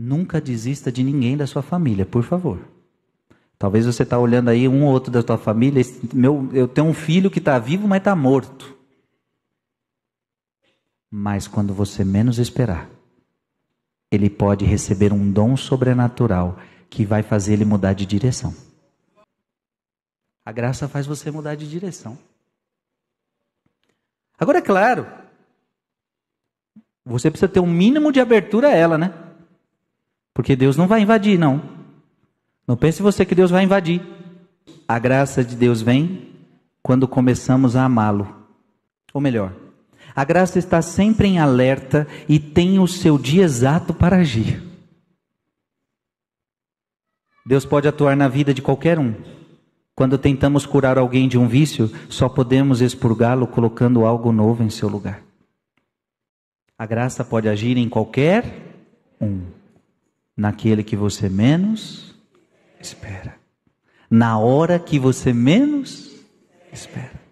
Nunca desista de ninguém da sua família, por favor. Talvez você está olhando aí um ou outro da sua família. Meu, eu tenho um filho que está vivo, mas está morto. Mas quando você menos esperar, ele pode receber um dom sobrenatural que vai fazer ele mudar de direção. A graça faz você mudar de direção. Agora, é claro, você precisa ter um mínimo de abertura a ela, né? Porque Deus não vai invadir, não. Não pense você que Deus vai invadir. A graça de Deus vem quando começamos a amá-lo. Ou melhor, a graça está sempre em alerta e tem o seu dia exato para agir. Deus pode atuar na vida de qualquer um. Quando tentamos curar alguém de um vício, só podemos expurgá-lo colocando algo novo em seu lugar. A graça pode agir em qualquer naquele que você menos espera. Na hora que você menos espera.